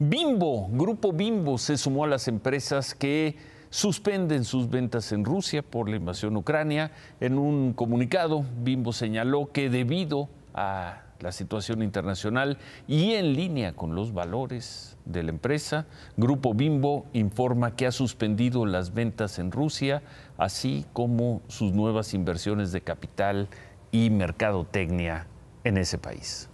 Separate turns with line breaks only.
Bimbo, Grupo Bimbo, se sumó a las empresas que suspenden sus ventas en Rusia por la invasión ucrania. En un comunicado, Bimbo señaló que debido a la situación internacional y en línea con los valores de la empresa, Grupo Bimbo informa que ha suspendido las ventas en Rusia, así como sus nuevas inversiones de capital y mercadotecnia en ese país.